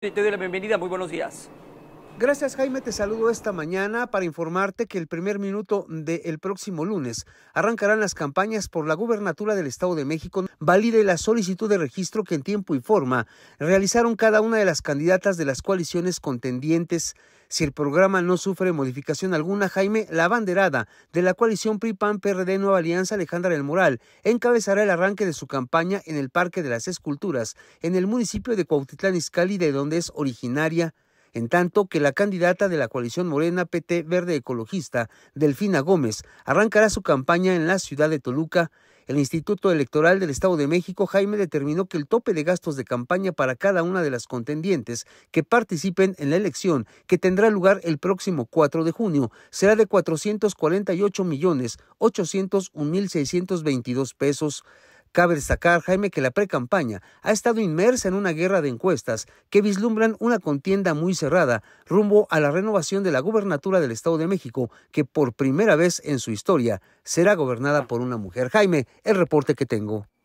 Te doy la bienvenida, muy buenos días. Gracias Jaime, te saludo esta mañana para informarte que el primer minuto del próximo lunes arrancarán las campañas por la gubernatura del Estado de México. Valide la solicitud de registro que en tiempo y forma realizaron cada una de las candidatas de las coaliciones contendientes. Si el programa no sufre modificación alguna, Jaime, la banderada de la coalición PRI-PAN-PRD Nueva Alianza, Alejandra del Moral, encabezará el arranque de su campaña en el Parque de las Esculturas, en el municipio de Cuautitlán Izcalli, de donde es originaria en tanto que la candidata de la coalición Morena PT Verde Ecologista, Delfina Gómez, arrancará su campaña en la ciudad de Toluca. El Instituto Electoral del Estado de México, Jaime, determinó que el tope de gastos de campaña para cada una de las contendientes que participen en la elección, que tendrá lugar el próximo 4 de junio, será de 448.801.622 millones pesos. Cabe destacar, Jaime, que la precampaña ha estado inmersa en una guerra de encuestas que vislumbran una contienda muy cerrada rumbo a la renovación de la gubernatura del Estado de México, que por primera vez en su historia será gobernada por una mujer. Jaime, el reporte que tengo.